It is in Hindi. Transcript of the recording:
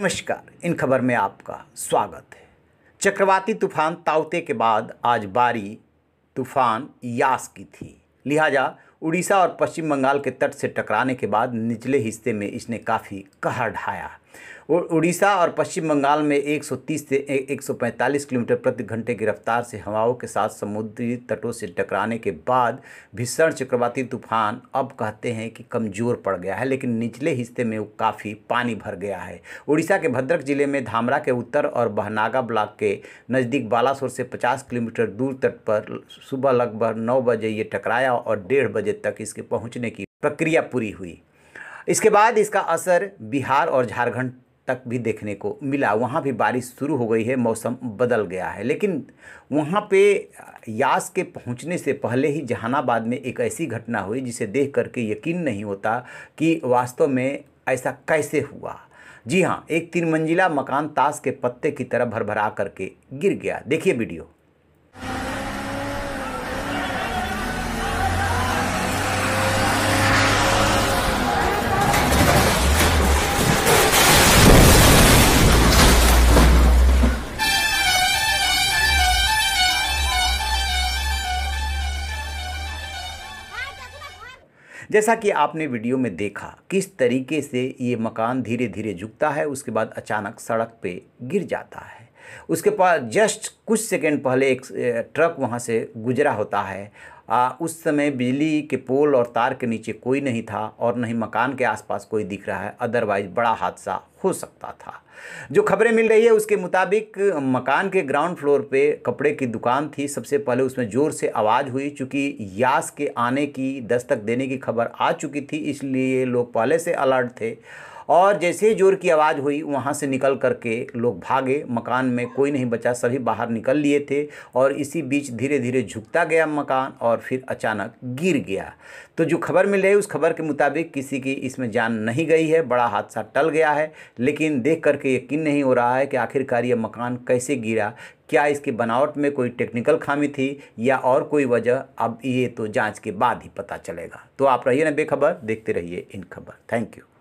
नमस्कार इन खबर में आपका स्वागत है चक्रवाती तूफान ताउते के बाद आज बारी तूफान यास की थी लिहाजा उड़ीसा और पश्चिम बंगाल के तट से टकराने के बाद निचले हिस्से में इसने काफ़ी कहर ढाया उड़ीसा और पश्चिम बंगाल में 130 से 145 किलोमीटर प्रति घंटे की रफ्तार से हवाओं के साथ समुद्री तटों से टकराने के बाद भीषण चक्रवाती तूफान अब कहते हैं कि कमज़ोर पड़ गया है लेकिन निचले हिस्से में काफ़ी पानी भर गया है उड़ीसा के भद्रक जिले में धामरा के उत्तर और बहनागा ब्लॉक के नज़दीक बालासोर से पचास किलोमीटर दूर तट पर सुबह लगभग नौ बजे ये टकराया और डेढ़ बजे बजे तक इसके पहुंचने की प्रक्रिया पूरी हुई इसके बाद इसका असर बिहार और झारखंड तक भी देखने को मिला वहाँ भी बारिश शुरू हो गई है मौसम बदल गया है लेकिन वहाँ पे यास के पहुँचने से पहले ही जहानाबाद में एक ऐसी घटना हुई जिसे देख करके यकीन नहीं होता कि वास्तव में ऐसा कैसे हुआ जी हाँ एक तीन मंजिला मकान ताश के पत्ते की तरह भरभरा करके गिर गया देखिए वीडियो जैसा कि आपने वीडियो में देखा किस तरीके से ये मकान धीरे धीरे झुकता है उसके बाद अचानक सड़क पे गिर जाता है उसके पास जस्ट कुछ सेकंड पहले एक ट्रक वहाँ से गुजरा होता है आ, उस समय बिजली के पोल और तार के नीचे कोई नहीं था और नहीं मकान के आसपास कोई दिख रहा है अदरवाइज बड़ा हादसा हो सकता था जो खबरें मिल रही है उसके मुताबिक मकान के ग्राउंड फ्लोर पे कपड़े की दुकान थी सबसे पहले उसमें ज़ोर से आवाज़ हुई चूँकि यास के आने की दस्तक देने की खबर आ चुकी थी इसलिए लोग पहले से अलर्ट थे और जैसे ही जोर की आवाज़ हुई वहाँ से निकल करके लोग भागे मकान में कोई नहीं बचा सभी बाहर निकल लिए थे और इसी बीच धीरे धीरे झुकता गया मकान और फिर अचानक गिर गया तो जो खबर मिल रही है उस खबर के मुताबिक किसी की इसमें जान नहीं गई है बड़ा हादसा टल गया है लेकिन देख करके यकीन नहीं हो रहा है कि आखिरकार ये मकान कैसे गिरा क्या इसके बनावट में कोई टेक्निकल खामी थी या और कोई वजह अब ये तो जांच के बाद ही पता चलेगा तो आप रहिए ना बेखबर देखते रहिए इन खबर थैंक यू